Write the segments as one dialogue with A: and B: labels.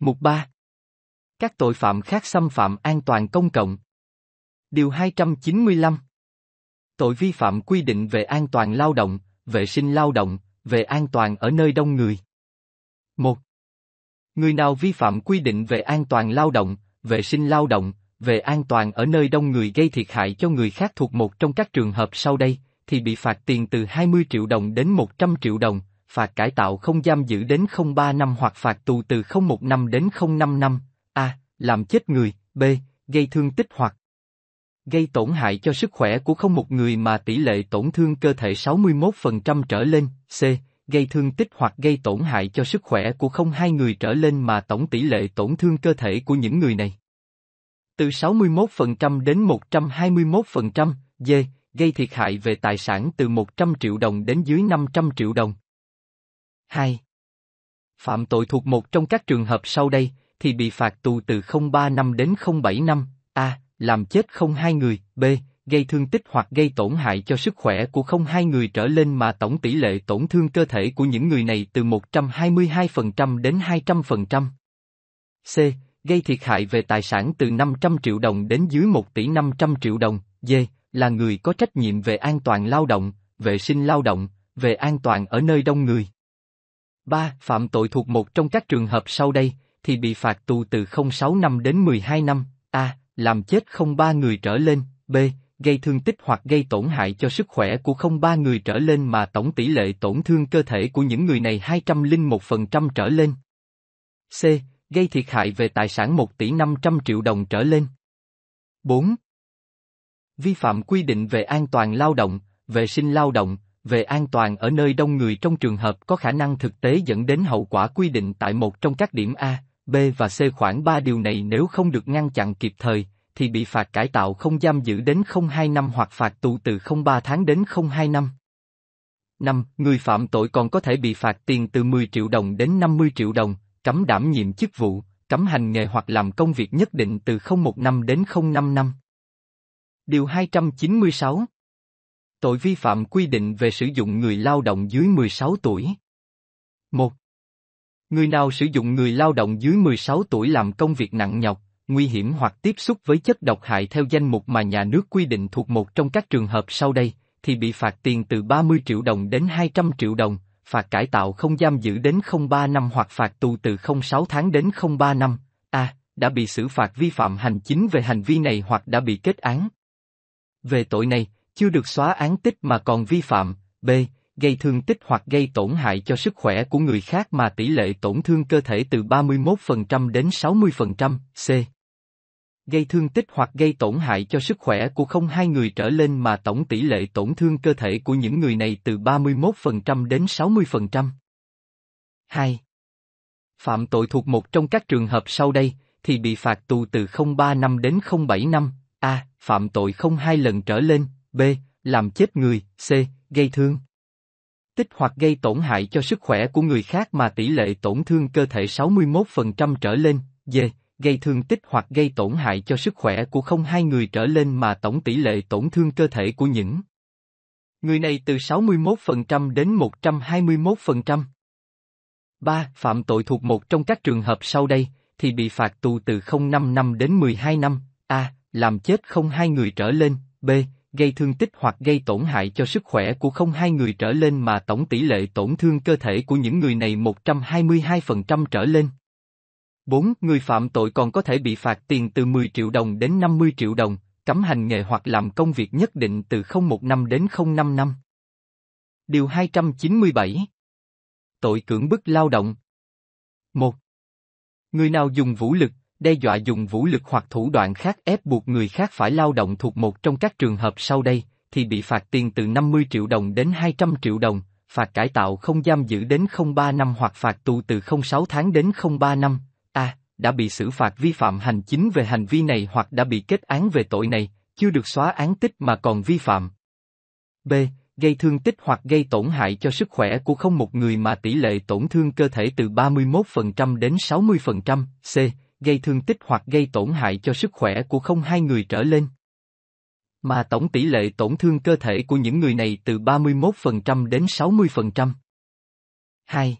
A: Mục 3. Các tội phạm khác xâm phạm an toàn công cộng. Điều 295. Tội vi phạm quy định về an toàn lao động, vệ sinh lao động, về an toàn ở nơi đông người. 1. Người nào vi phạm quy định về an toàn lao động, vệ sinh lao động, về an toàn ở nơi đông người gây thiệt hại cho người khác thuộc một trong các trường hợp sau đây, thì bị phạt tiền từ 20 triệu đồng đến 100 triệu đồng, phạt cải tạo không giam giữ đến 03 năm hoặc phạt tù từ 01 năm đến 05 năm, a. làm chết người, b. gây thương tích hoặc gây tổn hại cho sức khỏe của không một người mà tỷ lệ tổn thương cơ thể 61% trở lên, c. gây thương tích hoặc gây tổn hại cho sức khỏe của không hai người trở lên mà tổng tỷ lệ tổn thương cơ thể của những người này từ 61% đến 121%, d. gây thiệt hại về tài sản từ 100 triệu đồng đến dưới 500 triệu đồng, 2. Phạm tội thuộc một trong các trường hợp sau đây, thì bị phạt tù từ 03 năm đến 07 năm, a. Làm chết không hai người, b. Gây thương tích hoặc gây tổn hại cho sức khỏe của không hai người trở lên mà tổng tỷ lệ tổn thương cơ thể của những người này từ 122% đến 200%. C. Gây thiệt hại về tài sản từ 500 triệu đồng đến dưới 1 tỷ 500 triệu đồng, d. Là người có trách nhiệm về an toàn lao động, vệ sinh lao động, về an toàn ở nơi đông người. 3. Phạm tội thuộc một trong các trường hợp sau đây, thì bị phạt tù từ 06 năm đến 12 năm. A. Làm chết không ba người trở lên. B. Gây thương tích hoặc gây tổn hại cho sức khỏe của không ba người trở lên mà tổng tỷ lệ tổn thương cơ thể của những người này 201% trở lên. C. Gây thiệt hại về tài sản 1 tỷ 500 triệu đồng trở lên. 4. Vi phạm quy định về an toàn lao động, vệ sinh lao động, về an toàn ở nơi đông người trong trường hợp có khả năng thực tế dẫn đến hậu quả quy định tại một trong các điểm A, B và C khoảng 3 điều này nếu không được ngăn chặn kịp thời, thì bị phạt cải tạo không giam giữ đến 02 năm hoặc phạt tù từ 03 tháng đến 02 năm. 5. Người phạm tội còn có thể bị phạt tiền từ 10 triệu đồng đến 50 triệu đồng, cấm đảm nhiệm chức vụ, cấm hành nghề hoặc làm công việc nhất định từ 01 năm đến 05 năm. Điều 296 Tội vi phạm quy định về sử dụng người lao động dưới 16 tuổi. 1. Người nào sử dụng người lao động dưới 16 tuổi làm công việc nặng nhọc, nguy hiểm hoặc tiếp xúc với chất độc hại theo danh mục mà nhà nước quy định thuộc một trong các trường hợp sau đây, thì bị phạt tiền từ 30 triệu đồng đến 200 triệu đồng, phạt cải tạo không giam giữ đến 03 năm hoặc phạt tù từ 06 tháng đến 03 năm. A. À, đã bị xử phạt vi phạm hành chính về hành vi này hoặc đã bị kết án. Về tội này, chưa được xóa án tích mà còn vi phạm, b. gây thương tích hoặc gây tổn hại cho sức khỏe của người khác mà tỷ lệ tổn thương cơ thể từ 31% đến 60%, c. gây thương tích hoặc gây tổn hại cho sức khỏe của không hai người trở lên mà tổng tỷ lệ tổn thương cơ thể của những người này từ 31% đến 60%. 2. Phạm tội thuộc một trong các trường hợp sau đây, thì bị phạt tù từ 03 năm đến 07 năm, a. Phạm tội không hai lần trở lên, B. Làm chết người, C. Gây thương. Tích hoặc gây tổn hại cho sức khỏe của người khác mà tỷ lệ tổn thương cơ thể 61% trở lên, D. Gây thương tích hoặc gây tổn hại cho sức khỏe của không hai người trở lên mà tổng tỷ lệ tổn thương cơ thể của những người này từ 61% đến 121%. 3. Phạm tội thuộc một trong các trường hợp sau đây, thì bị phạt tù từ 0,5 năm đến 12 năm, A. Làm chết không hai người trở lên, B gây thương tích hoặc gây tổn hại cho sức khỏe của không hai người trở lên mà tổng tỷ lệ tổn thương cơ thể của những người này 122% trở lên. 4. Người phạm tội còn có thể bị phạt tiền từ 10 triệu đồng đến 50 triệu đồng, cấm hành nghề hoặc làm công việc nhất định từ 01 năm đến 05 năm. Điều 297 Tội cưỡng bức lao động 1. Người nào dùng vũ lực, đe dọa dùng vũ lực hoặc thủ đoạn khác ép buộc người khác phải lao động thuộc một trong các trường hợp sau đây, thì bị phạt tiền từ 50 triệu đồng đến 200 triệu đồng, phạt cải tạo không giam giữ đến 03 năm hoặc phạt tù từ 06 tháng đến 03 năm. A. À, đã bị xử phạt vi phạm hành chính về hành vi này hoặc đã bị kết án về tội này, chưa được xóa án tích mà còn vi phạm. B. Gây thương tích hoặc gây tổn hại cho sức khỏe của không một người mà tỷ lệ tổn thương cơ thể từ 31% đến 60%. C gây thương tích hoặc gây tổn hại cho sức khỏe của không hai người trở lên. Mà tổng tỷ lệ tổn thương cơ thể của những người này từ 31% đến 60%. 2.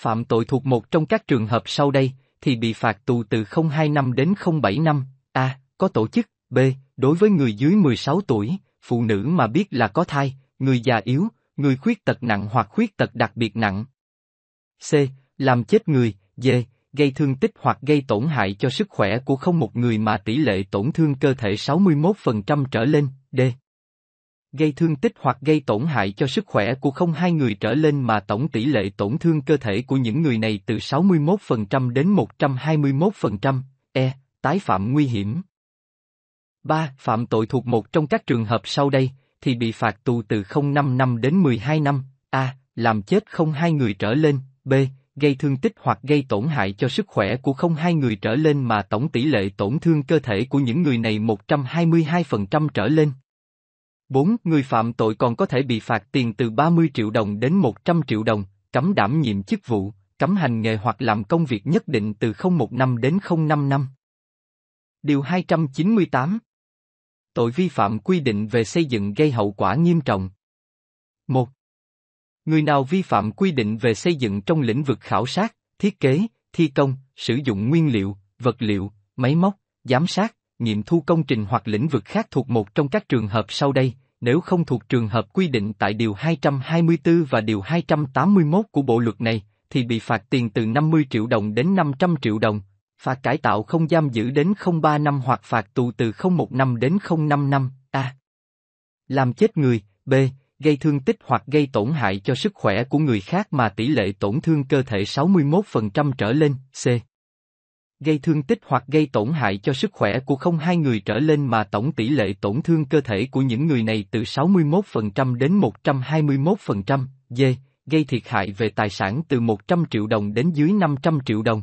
A: Phạm tội thuộc một trong các trường hợp sau đây, thì bị phạt tù từ 02 năm đến 07 năm, A. Có tổ chức, B. Đối với người dưới 16 tuổi, phụ nữ mà biết là có thai, người già yếu, người khuyết tật nặng hoặc khuyết tật đặc biệt nặng. C. Làm chết người, D gây thương tích hoặc gây tổn hại cho sức khỏe của không một người mà tỷ lệ tổn thương cơ thể 61% trở lên, D. Gây thương tích hoặc gây tổn hại cho sức khỏe của không hai người trở lên mà tổng tỷ lệ tổn thương cơ thể của những người này từ 61% đến 121%, E. Tái phạm nguy hiểm. 3. Phạm tội thuộc một trong các trường hợp sau đây, thì bị phạt tù từ 0,5 năm đến 12 năm, A. Làm chết không hai người trở lên, B gây thương tích hoặc gây tổn hại cho sức khỏe của không hai người trở lên mà tổng tỷ lệ tổn thương cơ thể của những người này 122% trở lên. 4. Người phạm tội còn có thể bị phạt tiền từ 30 triệu đồng đến 100 triệu đồng, cấm đảm nhiệm chức vụ, cấm hành nghề hoặc làm công việc nhất định từ 01 năm đến 05 năm. Điều 298 Tội vi phạm quy định về xây dựng gây hậu quả nghiêm trọng 1. Người nào vi phạm quy định về xây dựng trong lĩnh vực khảo sát, thiết kế, thi công, sử dụng nguyên liệu, vật liệu, máy móc, giám sát, nghiệm thu công trình hoặc lĩnh vực khác thuộc một trong các trường hợp sau đây, nếu không thuộc trường hợp quy định tại Điều 224 và Điều 281 của Bộ Luật này, thì bị phạt tiền từ 50 triệu đồng đến 500 triệu đồng, phạt cải tạo không giam giữ đến 03 năm hoặc phạt tù từ 01 năm đến 05 năm, A. Làm chết người, B gây thương tích hoặc gây tổn hại cho sức khỏe của người khác mà tỷ lệ tổn thương cơ thể 61% trở lên, C. Gây thương tích hoặc gây tổn hại cho sức khỏe của không hai người trở lên mà tổng tỷ lệ tổn thương cơ thể của những người này từ 61% đến 121%, D. Gây thiệt hại về tài sản từ 100 triệu đồng đến dưới 500 triệu đồng.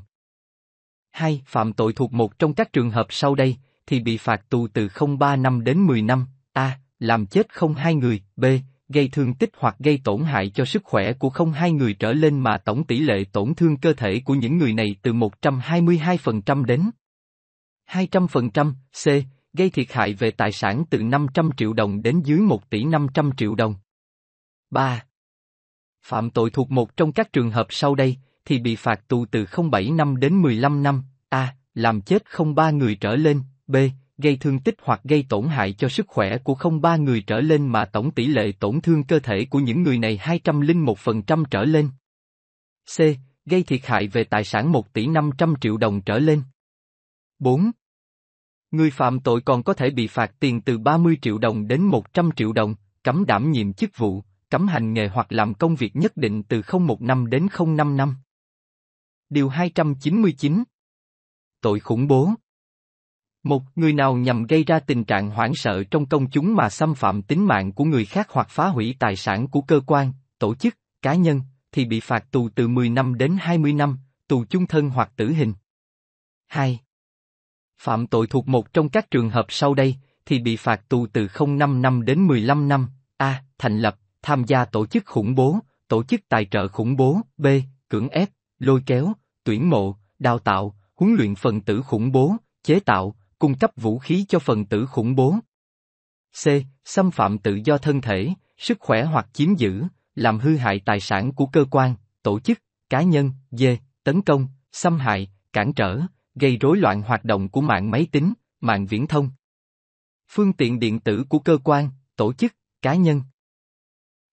A: 2. Phạm tội thuộc một trong các trường hợp sau đây, thì bị phạt tù từ 03 năm đến 10 năm, A. Làm chết không hai người, B gây thương tích hoặc gây tổn hại cho sức khỏe của không hai người trở lên mà tổng tỷ lệ tổn thương cơ thể của những người này từ 122% đến 200%, C. Gây thiệt hại về tài sản từ 500 triệu đồng đến dưới 1 tỷ 500 triệu đồng. 3. Phạm tội thuộc một trong các trường hợp sau đây, thì bị phạt tù từ 07 năm đến 15 năm, A. Làm chết không ba người trở lên, B gây thương tích hoặc gây tổn hại cho sức khỏe của không ba người trở lên mà tổng tỷ lệ tổn thương cơ thể của những người này 201% trở lên. C. Gây thiệt hại về tài sản 1 tỷ 500 triệu đồng trở lên. 4. Người phạm tội còn có thể bị phạt tiền từ 30 triệu đồng đến 100 triệu đồng, cấm đảm nhiệm chức vụ, cấm hành nghề hoặc làm công việc nhất định từ 01 năm đến 05 năm. Điều 299 Tội khủng bố một, người nào nhằm gây ra tình trạng hoảng sợ trong công chúng mà xâm phạm tính mạng của người khác hoặc phá hủy tài sản của cơ quan, tổ chức, cá nhân, thì bị phạt tù từ 10 năm đến 20 năm, tù chung thân hoặc tử hình. 2. Phạm tội thuộc một trong các trường hợp sau đây, thì bị phạt tù từ 05 năm đến 15 năm, a. Thành lập, tham gia tổ chức khủng bố, tổ chức tài trợ khủng bố, b. Cưỡng ép, lôi kéo, tuyển mộ, đào tạo, huấn luyện phần tử khủng bố, chế tạo, cung cấp vũ khí cho phần tử khủng bố. C. Xâm phạm tự do thân thể, sức khỏe hoặc chiếm giữ, làm hư hại tài sản của cơ quan, tổ chức, cá nhân, D. Tấn công, xâm hại, cản trở, gây rối loạn hoạt động của mạng máy tính, mạng viễn thông. Phương tiện điện tử của cơ quan, tổ chức, cá nhân.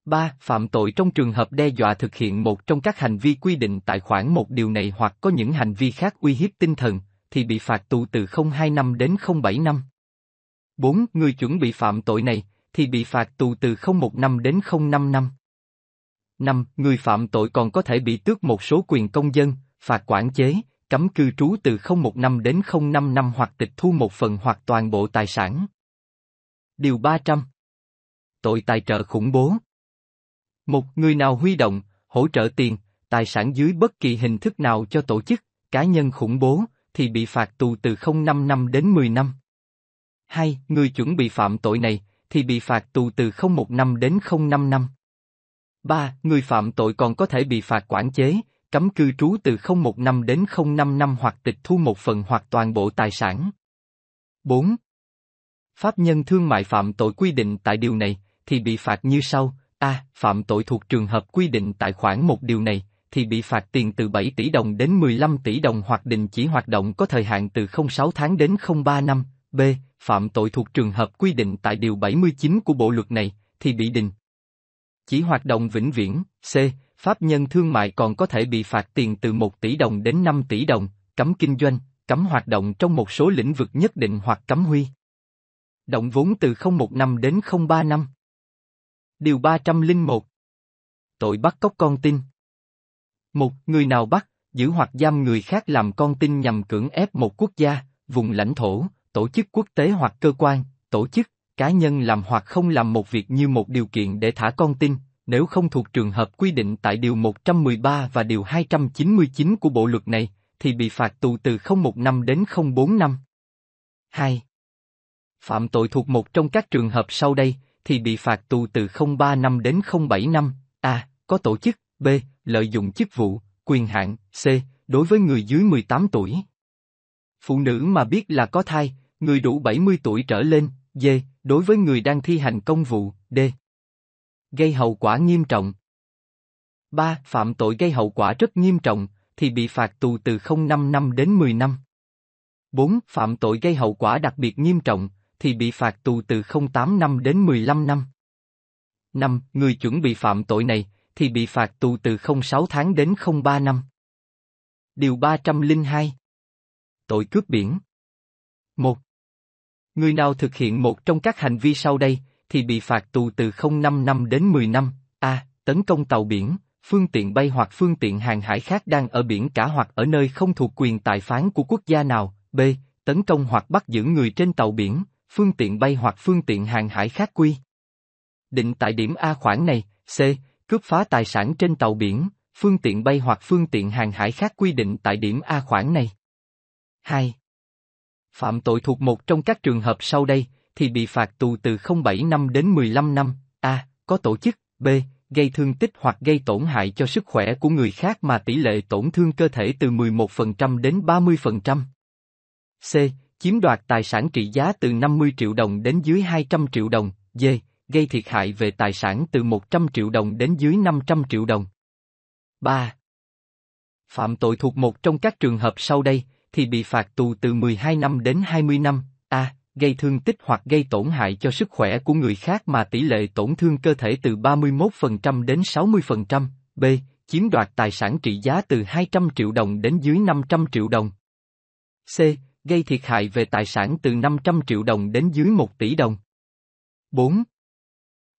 A: 3. Phạm tội trong trường hợp đe dọa thực hiện một trong các hành vi quy định tại khoản một điều này hoặc có những hành vi khác uy hiếp tinh thần, thì bị phạt tù từ 02 năm đến 07 năm. 4. Người chuẩn bị phạm tội này, thì bị phạt tù từ 01 năm đến 05 năm. 5. Người phạm tội còn có thể bị tước một số quyền công dân, phạt quản chế, cấm cư trú từ 01 năm đến 05 năm hoặc tịch thu một phần hoặc toàn bộ tài sản. Điều 300 Tội tài trợ khủng bố Một người nào huy động, hỗ trợ tiền, tài sản dưới bất kỳ hình thức nào cho tổ chức, cá nhân khủng bố, thì bị phạt tù từ 05 năm năm đến 10 năm. 2. Người chuẩn bị phạm tội này thì bị phạt tù từ một năm đến 05 năm. năm. 3. Người phạm tội còn có thể bị phạt quản chế, cấm cư trú từ một năm đến 05 năm hoặc tịch thu một phần hoặc toàn bộ tài sản. 4. Pháp nhân thương mại phạm tội quy định tại điều này thì bị phạt như sau: A. Phạm tội thuộc trường hợp quy định tại khoản một điều này, thì bị phạt tiền từ 7 tỷ đồng đến 15 tỷ đồng hoặc đình chỉ hoạt động có thời hạn từ 06 tháng đến 03 năm. B. Phạm tội thuộc trường hợp quy định tại Điều 79 của bộ luật này, thì bị đình. Chỉ hoạt động vĩnh viễn. C. Pháp nhân thương mại còn có thể bị phạt tiền từ 1 tỷ đồng đến 5 tỷ đồng, cấm kinh doanh, cấm hoạt động trong một số lĩnh vực nhất định hoặc cấm huy. Động vốn từ 01 năm đến 03 năm. Điều 301 Tội bắt cóc con tin một, người nào bắt, giữ hoặc giam người khác làm con tin nhằm cưỡng ép một quốc gia, vùng lãnh thổ, tổ chức quốc tế hoặc cơ quan, tổ chức, cá nhân làm hoặc không làm một việc như một điều kiện để thả con tin, nếu không thuộc trường hợp quy định tại Điều 113 và Điều 299 của bộ luật này, thì bị phạt tù từ 01 năm đến 04 năm. 2. Phạm tội thuộc một trong các trường hợp sau đây, thì bị phạt tù từ 03 năm đến 07 năm, a. có tổ chức, B. Lợi dụng chức vụ, quyền hạn, C. Đối với người dưới 18 tuổi. Phụ nữ mà biết là có thai, người đủ 70 tuổi trở lên, D. Đối với người đang thi hành công vụ, D. Gây hậu quả nghiêm trọng. 3. Phạm tội gây hậu quả rất nghiêm trọng, thì bị phạt tù từ 0,5 năm đến 10 năm. 4. Phạm tội gây hậu quả đặc biệt nghiêm trọng, thì bị phạt tù từ 0,8 năm đến 15 năm. 5. Người chuẩn bị phạm tội này, thì bị phạt tù từ 06 tháng đến 03 năm. Điều 302 Tội cướp biển 1. Người nào thực hiện một trong các hành vi sau đây, thì bị phạt tù từ 05 năm đến 10 năm, a. Tấn công tàu biển, phương tiện bay hoặc phương tiện hàng hải khác đang ở biển cả hoặc ở nơi không thuộc quyền tài phán của quốc gia nào, b. Tấn công hoặc bắt giữ người trên tàu biển, phương tiện bay hoặc phương tiện hàng hải khác quy. Định tại điểm A khoản này, c cướp phá tài sản trên tàu biển, phương tiện bay hoặc phương tiện hàng hải khác quy định tại điểm A khoản này. 2. Phạm tội thuộc một trong các trường hợp sau đây, thì bị phạt tù từ 07 năm đến 15 năm, A. Có tổ chức, B. Gây thương tích hoặc gây tổn hại cho sức khỏe của người khác mà tỷ lệ tổn thương cơ thể từ 11% đến 30%. C. Chiếm đoạt tài sản trị giá từ 50 triệu đồng đến dưới 200 triệu đồng, D gây thiệt hại về tài sản từ 100 triệu đồng đến dưới 500 triệu đồng. 3. Phạm tội thuộc một trong các trường hợp sau đây, thì bị phạt tù từ 12 năm đến 20 năm, a. gây thương tích hoặc gây tổn hại cho sức khỏe của người khác mà tỷ lệ tổn thương cơ thể từ 31% đến 60%, b. Chiếm đoạt tài sản trị giá từ 200 triệu đồng đến dưới 500 triệu đồng. C. Gây thiệt hại về tài sản từ 500 triệu đồng đến dưới 1 tỷ đồng. 4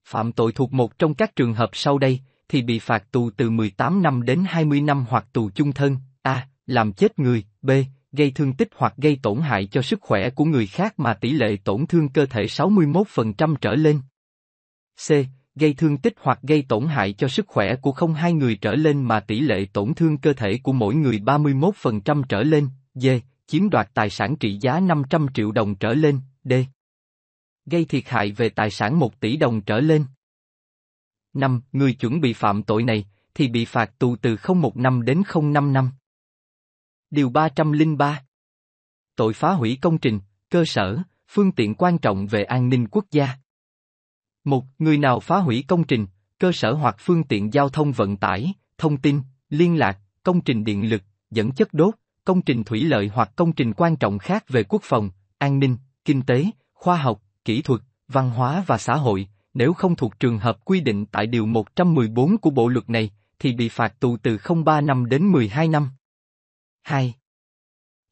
A: phạm tội thuộc một trong các trường hợp sau đây, thì bị phạt tù từ 18 năm đến 20 năm hoặc tù chung thân, a. làm chết người, b. gây thương tích hoặc gây tổn hại cho sức khỏe của người khác mà tỷ lệ tổn thương cơ thể 61% trở lên. c. gây thương tích hoặc gây tổn hại cho sức khỏe của không hai người trở lên mà tỷ lệ tổn thương cơ thể của mỗi người 31% trở lên, d. chiếm đoạt tài sản trị giá 500 triệu đồng trở lên, d gây thiệt hại về tài sản 1 tỷ đồng trở lên. 5. Người chuẩn bị phạm tội này, thì bị phạt tù từ 01 năm đến 05 năm. Điều 303 Tội phá hủy công trình, cơ sở, phương tiện quan trọng về an ninh quốc gia. 1. Người nào phá hủy công trình, cơ sở hoặc phương tiện giao thông vận tải, thông tin, liên lạc, công trình điện lực, dẫn chất đốt, công trình thủy lợi hoặc công trình quan trọng khác về quốc phòng, an ninh, kinh tế, khoa học, kỹ thuật, văn hóa và xã hội, nếu không thuộc trường hợp quy định tại Điều 114 của bộ luật này, thì bị phạt tù từ 03 năm đến 12 năm. 2.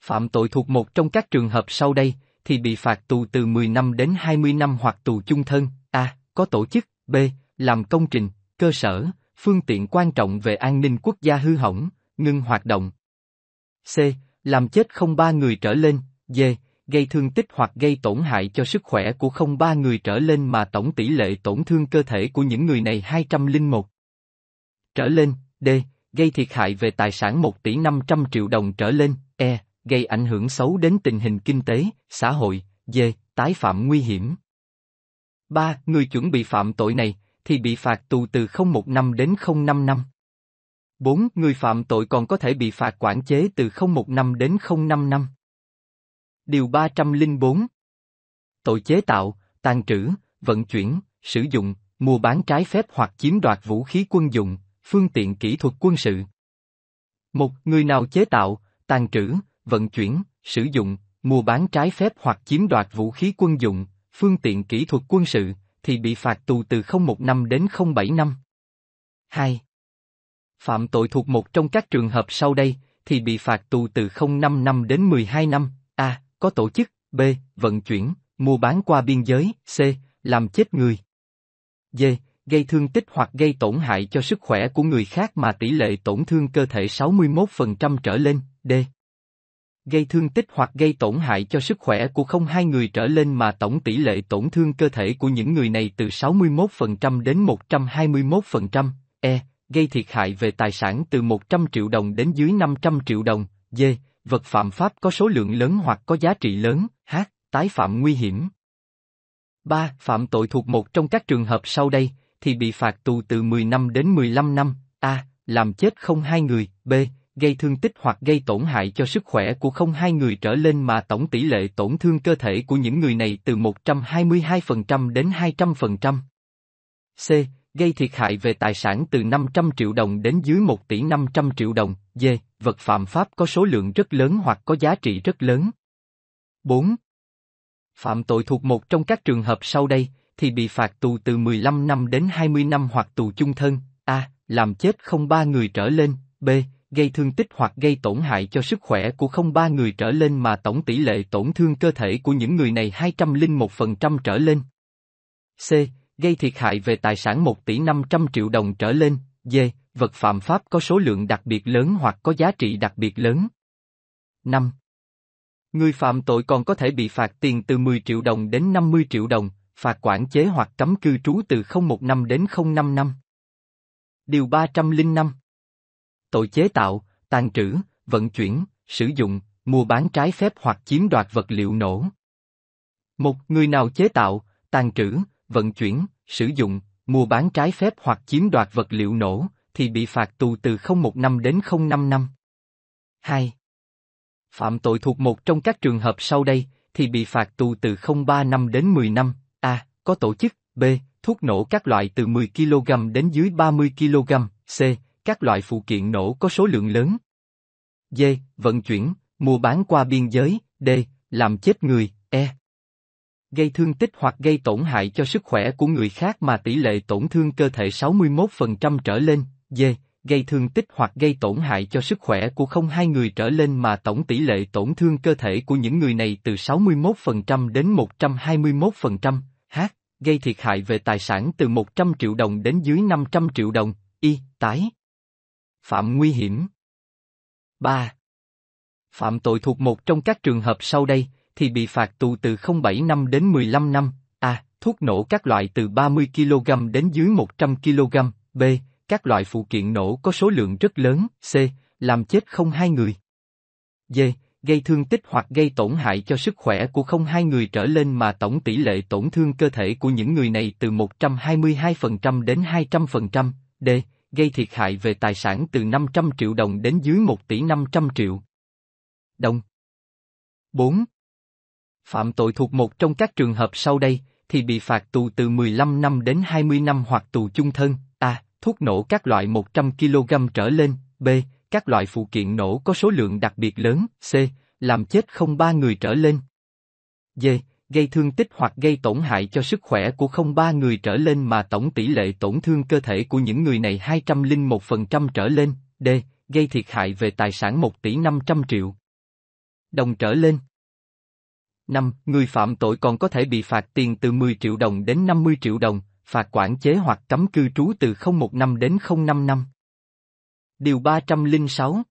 A: Phạm tội thuộc một trong các trường hợp sau đây, thì bị phạt tù từ 10 năm đến 20 năm hoặc tù chung thân, a. có tổ chức, b. làm công trình, cơ sở, phương tiện quan trọng về an ninh quốc gia hư hỏng, ngưng hoạt động. c. làm chết không ba người trở lên, d gây thương tích hoặc gây tổn hại cho sức khỏe của không ba người trở lên mà tổng tỷ lệ tổn thương cơ thể của những người này 201. Trở lên, D. Gây thiệt hại về tài sản 1 tỷ 500 triệu đồng trở lên, E. Gây ảnh hưởng xấu đến tình hình kinh tế, xã hội, D. Tái phạm nguy hiểm. 3. Người chuẩn bị phạm tội này, thì bị phạt tù từ 01 năm đến 05 năm. 4. Người phạm tội còn có thể bị phạt quản chế từ 01 năm đến 05 năm. Điều 304 Tội chế tạo, tàn trữ, vận chuyển, sử dụng, mua bán trái phép hoặc chiếm đoạt vũ khí quân dụng, phương tiện kỹ thuật quân sự. Một người nào chế tạo, tàn trữ, vận chuyển, sử dụng, mua bán trái phép hoặc chiếm đoạt vũ khí quân dụng, phương tiện kỹ thuật quân sự, thì bị phạt tù từ 01 năm đến 07 năm. 2. Phạm tội thuộc một trong các trường hợp sau đây, thì bị phạt tù từ 05 năm đến 12 năm, a. À, có tổ chức, B. Vận chuyển, mua bán qua biên giới, C. Làm chết người. D. Gây thương tích hoặc gây tổn hại cho sức khỏe của người khác mà tỷ lệ tổn thương cơ thể 61% trở lên, D. Gây thương tích hoặc gây tổn hại cho sức khỏe của không hai người trở lên mà tổng tỷ lệ tổn thương cơ thể của những người này từ 61% đến 121%, E gây thiệt hại về tài sản từ 100 triệu đồng đến dưới 500 triệu đồng, D vật phạm pháp có số lượng lớn hoặc có giá trị lớn, h. Tái phạm nguy hiểm. 3. Phạm tội thuộc một trong các trường hợp sau đây, thì bị phạt tù từ 10 năm đến 15 năm, a. Làm chết không hai người, b. Gây thương tích hoặc gây tổn hại cho sức khỏe của không hai người trở lên mà tổng tỷ lệ tổn thương cơ thể của những người này từ 122% đến 200%. C. Gây thiệt hại về tài sản từ 500 triệu đồng đến dưới 1 tỷ 500 triệu đồng, d vật phạm pháp có số lượng rất lớn hoặc có giá trị rất lớn. 4. Phạm tội thuộc một trong các trường hợp sau đây, thì bị phạt tù từ 15 năm đến 20 năm hoặc tù chung thân, a. làm chết không ba người trở lên, b. gây thương tích hoặc gây tổn hại cho sức khỏe của không ba người trở lên mà tổng tỷ lệ tổn thương cơ thể của những người này 201% trở lên. c. gây thiệt hại về tài sản 1 tỷ 500 triệu đồng trở lên, D. Vật phạm pháp có số lượng đặc biệt lớn hoặc có giá trị đặc biệt lớn. 5. Người phạm tội còn có thể bị phạt tiền từ 10 triệu đồng đến 50 triệu đồng, phạt quản chế hoặc cấm cư trú từ 01 năm đến 05 năm. Điều 305 Tội chế tạo, tàn trữ, vận chuyển, sử dụng, mua bán trái phép hoặc chiếm đoạt vật liệu nổ. Một người nào chế tạo, tàn trữ, vận chuyển, sử dụng, mua bán trái phép hoặc chiếm đoạt vật liệu nổ, thì bị phạt tù từ 01 năm đến 05 năm. 2. Phạm tội thuộc một trong các trường hợp sau đây, thì bị phạt tù từ 03 năm đến 10 năm, A. Có tổ chức, B. Thuốc nổ các loại từ 10kg đến dưới 30kg, C. Các loại phụ kiện nổ có số lượng lớn. D. Vận chuyển, mua bán qua biên giới, D. Làm chết người, E gây thương tích hoặc gây tổn hại cho sức khỏe của người khác mà tỷ lệ tổn thương cơ thể 61% trở lên, d. gây thương tích hoặc gây tổn hại cho sức khỏe của không hai người trở lên mà tổng tỷ lệ tổn thương cơ thể của những người này từ 61% đến 121%, h. gây thiệt hại về tài sản từ 100 triệu đồng đến dưới 500 triệu đồng, y. tái. Phạm nguy hiểm 3. Phạm tội thuộc một trong các trường hợp sau đây, thì bị phạt tù từ 07 năm đến 15 năm, a. Thuốc nổ các loại từ 30kg đến dưới 100kg, b. Các loại phụ kiện nổ có số lượng rất lớn, c. Làm chết không hai người. d. Gây thương tích hoặc gây tổn hại cho sức khỏe của không hai người trở lên mà tổng tỷ lệ tổn thương cơ thể của những người này từ 122% đến 200%, d gây thiệt hại về tài sản từ 500 triệu đồng đến dưới 1 tỷ 500 triệu đồng. 4 phạm tội thuộc một trong các trường hợp sau đây, thì bị phạt tù từ 15 năm đến 20 năm hoặc tù chung thân, A. Thuốc nổ các loại 100kg trở lên, B. Các loại phụ kiện nổ có số lượng đặc biệt lớn, C. Làm chết không ba người trở lên. D. Gây thương tích hoặc gây tổn hại cho sức khỏe của không ba người trở lên mà tổng tỷ lệ tổn thương cơ thể của những người này 201% trở lên, D gây thiệt hại về tài sản 1 tỷ 500 triệu. Đồng trở lên Năm, người phạm tội còn có thể bị phạt tiền từ 10 triệu đồng đến 50 triệu đồng, phạt quản chế hoặc cấm cư trú từ 01 năm đến 05 năm. Điều 306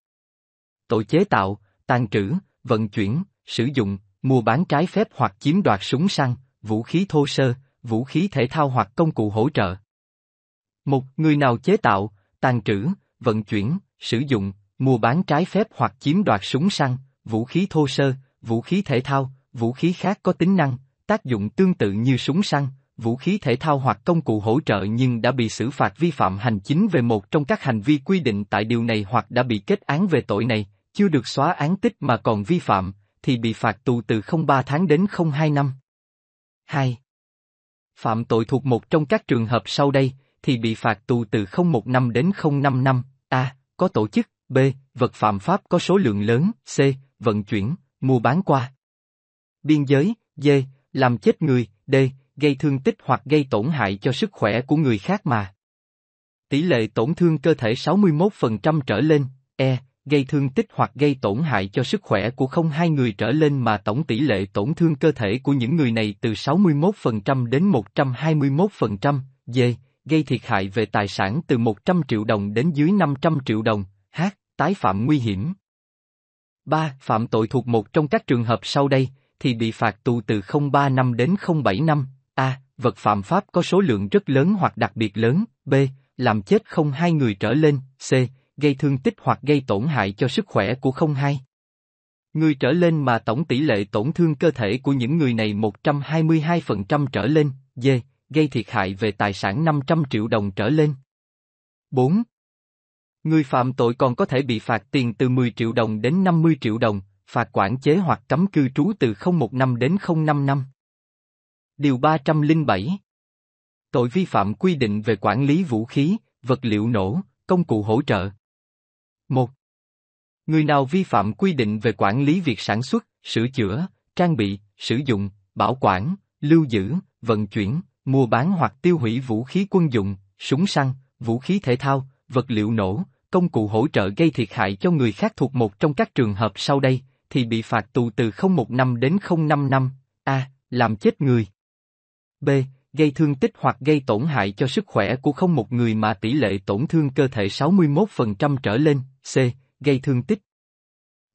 A: Tội chế tạo, tàn trữ, vận chuyển, sử dụng, mua bán trái phép hoặc chiếm đoạt súng săn, vũ khí thô sơ, vũ khí thể thao hoặc công cụ hỗ trợ. Một người nào chế tạo, tàn trữ, vận chuyển, sử dụng, mua bán trái phép hoặc chiếm đoạt súng săn, vũ khí thô sơ, vũ khí thể thao, vũ khí khác có tính năng, tác dụng tương tự như súng săn, vũ khí thể thao hoặc công cụ hỗ trợ nhưng đã bị xử phạt vi phạm hành chính về một trong các hành vi quy định tại điều này hoặc đã bị kết án về tội này, chưa được xóa án tích mà còn vi phạm, thì bị phạt tù từ 03 tháng đến 02 năm. 2. Phạm tội thuộc một trong các trường hợp sau đây, thì bị phạt tù từ 01 năm đến 05 năm, A. Có tổ chức, B. Vật phạm pháp có số lượng lớn, C. Vận chuyển, mua bán qua biên giới, d, làm chết người, d, gây thương tích hoặc gây tổn hại cho sức khỏe của người khác mà. Tỷ lệ tổn thương cơ thể 61% trở lên, e, gây thương tích hoặc gây tổn hại cho sức khỏe của không hai người trở lên mà tổng tỷ lệ tổn thương cơ thể của những người này từ 61% đến 121%, d, gây thiệt hại về tài sản từ 100 triệu đồng đến dưới 500 triệu đồng, h, tái phạm nguy hiểm. 3. Phạm tội thuộc một trong các trường hợp sau đây, thì bị phạt tù từ 03 năm đến 07 năm. A. Vật phạm pháp có số lượng rất lớn hoặc đặc biệt lớn. B. Làm chết không hai người trở lên. C. Gây thương tích hoặc gây tổn hại cho sức khỏe của không hai người trở lên mà tổng tỷ lệ tổn thương cơ thể của những người này 122% trở lên, d. gây thiệt hại về tài sản 500 triệu đồng trở lên. 4. Người phạm tội còn có thể bị phạt tiền từ 10 triệu đồng đến 50 triệu đồng, phạt quản chế hoặc cấm cư trú từ 01 năm đến 05 năm. Điều 307 Tội vi phạm quy định về quản lý vũ khí, vật liệu nổ, công cụ hỗ trợ. 1. Người nào vi phạm quy định về quản lý việc sản xuất, sửa chữa, trang bị, sử dụng, bảo quản, lưu giữ, vận chuyển, mua bán hoặc tiêu hủy vũ khí quân dụng, súng săn, vũ khí thể thao, vật liệu nổ, công cụ hỗ trợ gây thiệt hại cho người khác thuộc một trong các trường hợp sau đây, thì bị phạt tù từ không một năm đến không năm năm, a. Làm chết người B. Gây thương tích hoặc gây tổn hại cho sức khỏe của không một người mà tỷ lệ tổn thương cơ thể 61% trở lên. C. Gây thương tích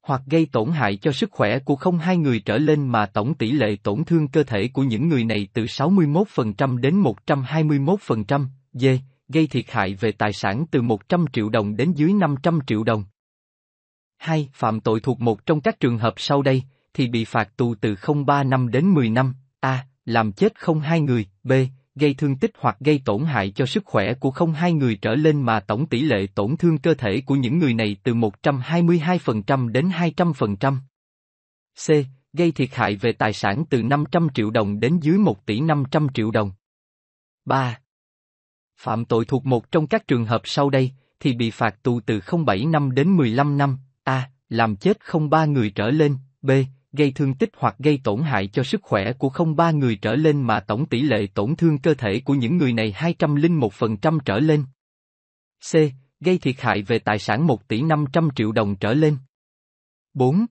A: hoặc gây tổn hại cho sức khỏe của không hai người trở lên mà tổng tỷ lệ tổn thương cơ thể của những người này từ 61% đến 121%, d. gây thiệt hại về tài sản từ 100 triệu đồng đến dưới 500 triệu đồng. 2. Phạm tội thuộc một trong các trường hợp sau đây, thì bị phạt tù từ 03 năm đến 10 năm. A. Làm chết không hai người. B. Gây thương tích hoặc gây tổn hại cho sức khỏe của không hai người trở lên mà tổng tỷ lệ tổn thương cơ thể của những người này từ 122% đến 200%. C. Gây thiệt hại về tài sản từ 500 triệu đồng đến dưới 1 tỷ 500 triệu đồng. 3. Phạm tội thuộc một trong các trường hợp sau đây, thì bị phạt tù từ 07 năm đến 15 năm, A. Làm chết không ba người trở lên, B. Gây thương tích hoặc gây tổn hại cho sức khỏe của không ba người trở lên mà tổng tỷ lệ tổn thương cơ thể của những người này 201% trở lên. C. Gây thiệt hại về tài sản 1 tỷ 500 triệu đồng trở lên. 4.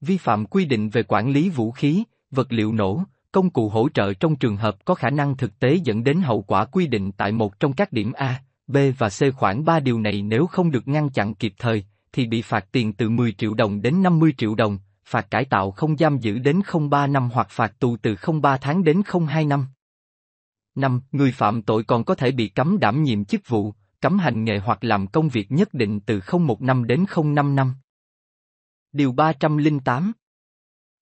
A: Vi phạm quy định về quản lý vũ khí, vật liệu nổ, công cụ hỗ trợ trong trường hợp có khả năng thực tế dẫn đến hậu quả quy định tại một trong các điểm A, B và C khoảng 3 điều này nếu không được ngăn chặn kịp thời, thì bị phạt tiền từ 10 triệu đồng đến 50 triệu đồng, phạt cải tạo không giam giữ đến 03 năm hoặc phạt tù từ 03 tháng đến 02 năm. 5. Người phạm tội còn có thể bị cấm đảm nhiệm chức vụ, cấm hành nghề hoặc làm công việc nhất định từ 01 năm đến 05 năm. Điều 308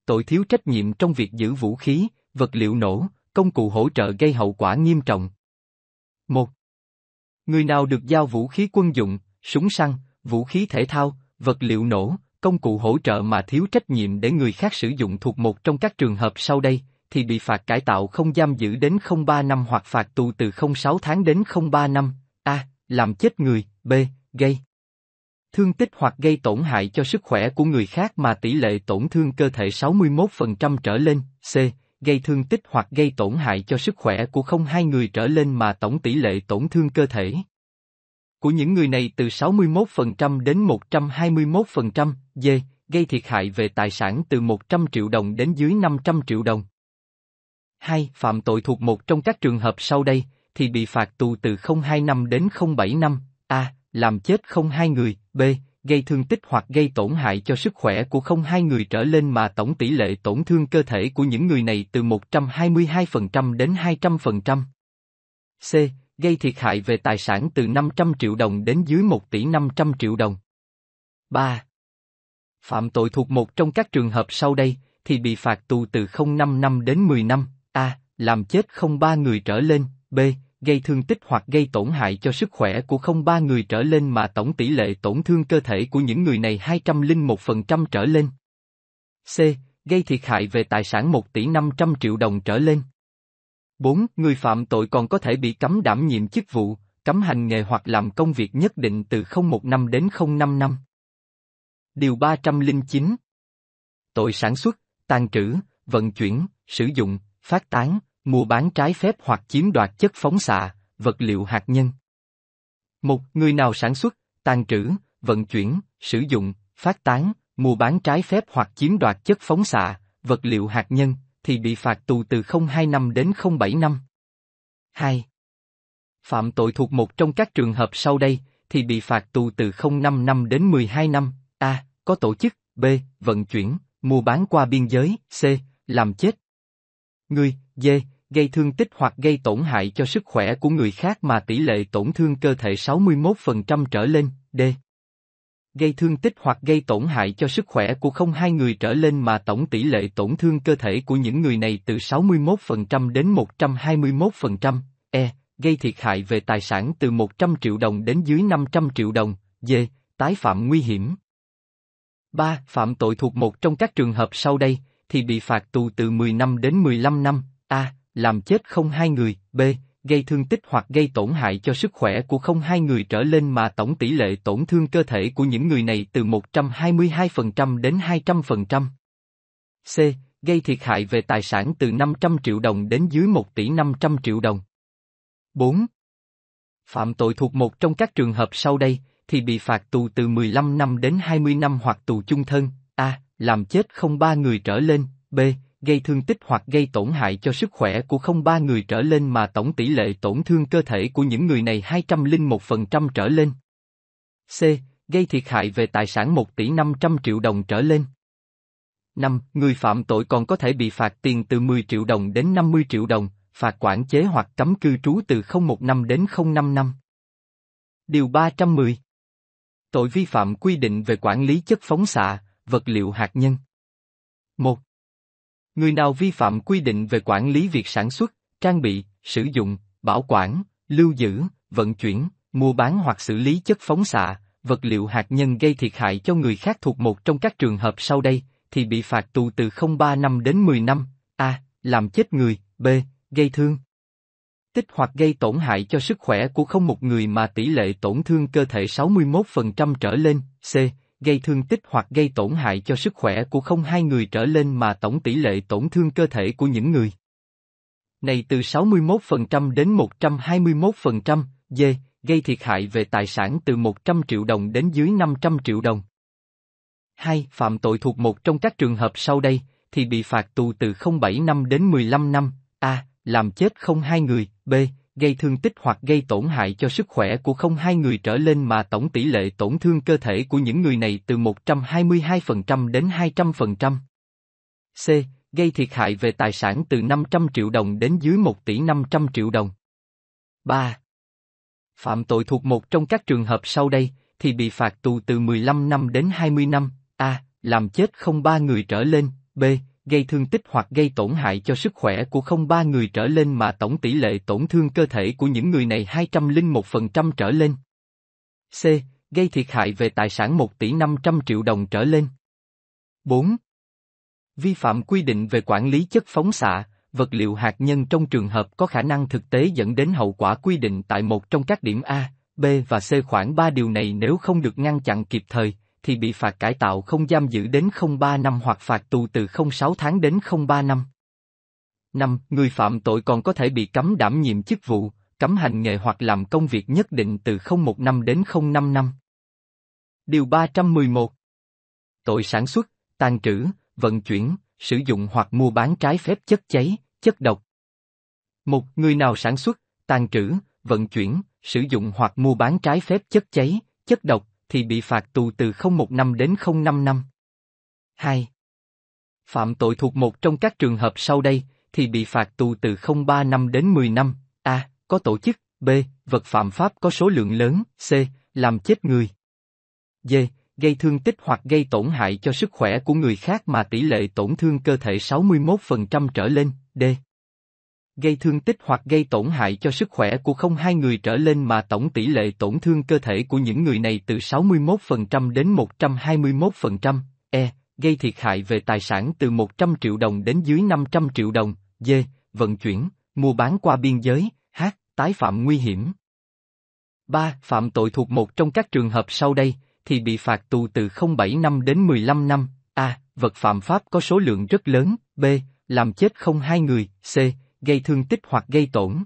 A: Tội thiếu trách nhiệm trong việc giữ vũ khí, vật liệu nổ, công cụ hỗ trợ gây hậu quả nghiêm trọng. 1. Người nào được giao vũ khí quân dụng, súng săn, vũ khí thể thao, vật liệu nổ, công cụ hỗ trợ mà thiếu trách nhiệm để người khác sử dụng thuộc một trong các trường hợp sau đây, thì bị phạt cải tạo không giam giữ đến 03 năm hoặc phạt tù từ 06 tháng đến 03 năm, a. làm chết người, b. gây thương tích hoặc gây tổn hại cho sức khỏe của người khác mà tỷ lệ tổn thương cơ thể 61% trở lên, c. gây thương tích hoặc gây tổn hại cho sức khỏe của không hai người trở lên mà tổng tỷ lệ tổn thương cơ thể của những người này từ 61% đến 121%, d. gây thiệt hại về tài sản từ 100 triệu đồng đến dưới 500 triệu đồng. 2. Phạm tội thuộc một trong các trường hợp sau đây, thì bị phạt tù từ 02 năm đến 07 năm, a. làm chết không hai người, b. gây thương tích hoặc gây tổn hại cho sức khỏe của không hai người trở lên mà tổng tỷ lệ tổn thương cơ thể của những người này từ 122% đến 200%. c gây thiệt hại về tài sản từ 500 triệu đồng đến dưới 1 tỷ 500 triệu đồng. 3. Phạm tội thuộc một trong các trường hợp sau đây, thì bị phạt tù từ 0,5 năm đến 10 năm, A. Làm chết không ba người trở lên, B. Gây thương tích hoặc gây tổn hại cho sức khỏe của không ba người trở lên mà tổng tỷ lệ tổn thương cơ thể của những người này 201% trở lên. C gây thiệt hại về tài sản 1 tỷ 500 triệu đồng trở lên. 4. Người phạm tội còn có thể bị cấm đảm nhiệm chức vụ, cấm hành nghề hoặc làm công việc nhất định từ 01 năm đến 05 năm. Điều 309 Tội sản xuất, tàn trữ, vận chuyển, sử dụng, phát tán, mua bán trái phép hoặc chiếm đoạt chất phóng xạ, vật liệu hạt nhân. Một Người nào sản xuất, tàn trữ, vận chuyển, sử dụng, phát tán, mua bán trái phép hoặc chiếm đoạt chất phóng xạ, vật liệu hạt nhân, thì bị phạt tù từ 02 năm đến 07 năm. 2. Phạm tội thuộc một trong các trường hợp sau đây, thì bị phạt tù từ 05 năm đến 12 năm, A. Có tổ chức, B. Vận chuyển, mua bán qua biên giới, C. Làm chết. Người, D. Gây thương tích hoặc gây tổn hại cho sức khỏe của người khác mà tỷ lệ tổn thương cơ thể 61% trở lên, D gây thương tích hoặc gây tổn hại cho sức khỏe của không hai người trở lên mà tổng tỷ lệ tổn thương cơ thể của những người này từ 61% đến 121%, e, gây thiệt hại về tài sản từ 100 triệu đồng đến dưới 500 triệu đồng, d, tái phạm nguy hiểm. 3. Phạm tội thuộc một trong các trường hợp sau đây, thì bị phạt tù từ 10 năm đến 15 năm, a, làm chết không hai người, b, gây thương tích hoặc gây tổn hại cho sức khỏe của không hai người trở lên mà tổng tỷ lệ tổn thương cơ thể của những người này từ 122% đến 200%. C. Gây thiệt hại về tài sản từ 500 triệu đồng đến dưới 1 tỷ 500 triệu đồng. 4. Phạm tội thuộc một trong các trường hợp sau đây, thì bị phạt tù từ 15 năm đến 20 năm hoặc tù chung thân, A. Làm chết không ba người trở lên, B gây thương tích hoặc gây tổn hại cho sức khỏe của không ba người trở lên mà tổng tỷ lệ tổn thương cơ thể của những người này 201% trở lên. C. Gây thiệt hại về tài sản 1 tỷ 500 triệu đồng trở lên. 5. Người phạm tội còn có thể bị phạt tiền từ 10 triệu đồng đến 50 triệu đồng, phạt quản chế hoặc cấm cư trú từ 01 năm đến 05 năm. Điều 310 Tội vi phạm quy định về quản lý chất phóng xạ, vật liệu hạt nhân 1. Người nào vi phạm quy định về quản lý việc sản xuất, trang bị, sử dụng, bảo quản, lưu giữ, vận chuyển, mua bán hoặc xử lý chất phóng xạ, vật liệu hạt nhân gây thiệt hại cho người khác thuộc một trong các trường hợp sau đây, thì bị phạt tù từ 03 năm đến 10 năm, a. làm chết người, b. gây thương tích hoặc gây tổn hại cho sức khỏe của không một người mà tỷ lệ tổn thương cơ thể 61% trở lên, c gây thương tích hoặc gây tổn hại cho sức khỏe của không hai người trở lên mà tổng tỷ lệ tổn thương cơ thể của những người này từ 61% đến 121%, d. gây thiệt hại về tài sản từ 100 triệu đồng đến dưới 500 triệu đồng. 2. Phạm tội thuộc một trong các trường hợp sau đây, thì bị phạt tù từ 07 năm đến 15 năm, a. làm chết không hai người, b gây thương tích hoặc gây tổn hại cho sức khỏe của không hai người trở lên mà tổng tỷ lệ tổn thương cơ thể của những người này từ 122% đến 200%. C. Gây thiệt hại về tài sản từ 500 triệu đồng đến dưới 1 tỷ 500 triệu đồng. 3. Phạm tội thuộc một trong các trường hợp sau đây, thì bị phạt tù từ 15 năm đến 20 năm, A. Làm chết không ba người trở lên, B gây thương tích hoặc gây tổn hại cho sức khỏe của không ba người trở lên mà tổng tỷ lệ tổn thương cơ thể của những người này 201% trở lên. C. Gây thiệt hại về tài sản 1 tỷ 500 triệu đồng trở lên. 4. Vi phạm quy định về quản lý chất phóng xạ, vật liệu hạt nhân trong trường hợp có khả năng thực tế dẫn đến hậu quả quy định tại một trong các điểm A, B và C khoảng 3 điều này nếu không được ngăn chặn kịp thời, thì bị phạt cải tạo không giam giữ đến 03 năm hoặc phạt tù từ 06 tháng đến 03 năm. 5. Người phạm tội còn có thể bị cấm đảm nhiệm chức vụ, cấm hành nghề hoặc làm công việc nhất định từ 01 năm đến 05 năm. Điều 311 Tội sản xuất, tàn trữ, vận chuyển, sử dụng hoặc mua bán trái phép chất cháy, chất độc. Một người nào sản xuất, tàn trữ, vận chuyển, sử dụng hoặc mua bán trái phép chất cháy, chất độc, thì bị phạt tù từ 01 năm đến 05 năm. 2. Phạm tội thuộc một trong các trường hợp sau đây, thì bị phạt tù từ 03 năm đến 10 năm, a. có tổ chức, b. vật phạm pháp có số lượng lớn, c. làm chết người. d. gây thương tích hoặc gây tổn hại cho sức khỏe của người khác mà tỷ lệ tổn thương cơ thể 61% trở lên, d gây thương tích hoặc gây tổn hại cho sức khỏe của không hai người trở lên mà tổng tỷ lệ tổn thương cơ thể của những người này từ 61% đến 121%, e, gây thiệt hại về tài sản từ 100 triệu đồng đến dưới 500 triệu đồng, d, vận chuyển, mua bán qua biên giới, h, tái phạm nguy hiểm. 3. Phạm tội thuộc một trong các trường hợp sau đây, thì bị phạt tù từ 07 năm đến 15 năm, a, vật phạm pháp có số lượng rất lớn, b, làm chết không hai người, c, gây thương tích hoặc gây tổn